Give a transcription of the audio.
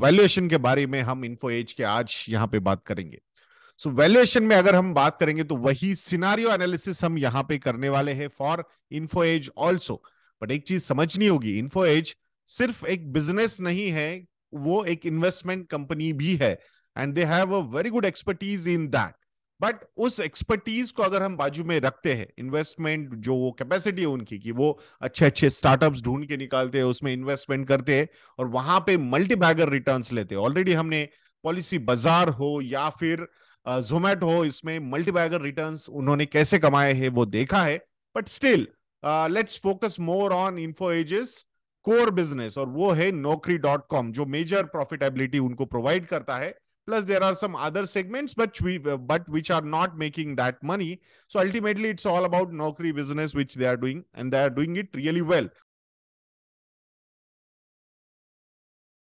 valuation के बारे में हम इन्फो एज के आज यहाँ पे बात करेंगे सो so, वैल्यूएशन में अगर हम बात करेंगे तो वही सिनारियो एनालिसिस हम यहाँ पे करने वाले हैं for Info Edge also but एक चीज समझनी होगी इन्फो एज सिर्फ एक बिजनेस नहीं है वो एक इन्वेस्टमेंट कंपनी भी है and they have a very good expertise in that but उस एक्सपर्टीज को अगर हम बाजू में रखते हैं इन्वेस्टमेंट जो वो कैपेसिटी है उनकी कि वो अच्छे अच्छे स्टार्टअप्स ढूंढ के निकालते हैं उसमें इन्वेस्टमेंट करते हैं और वहां पे मल्टीबैगर रिटर्न्स लेते हैं ऑलरेडी हमने पॉलिसी बाजार हो या फिर जोमेटो हो इसमें मल्टीबैगर रिटर्न्स उन्होंने कैसे कमाए हैं वो देखा है but still let's focus more on Info Edge's core business और वो है नौकरी डॉट कॉम जो मेजर प्रॉफिटेबिलिटी उनको प्रोवाइड करता है plus there are some other segments but we uh, but which are not making that money so ultimately it's all about nokri business which they are doing and they are doing it really well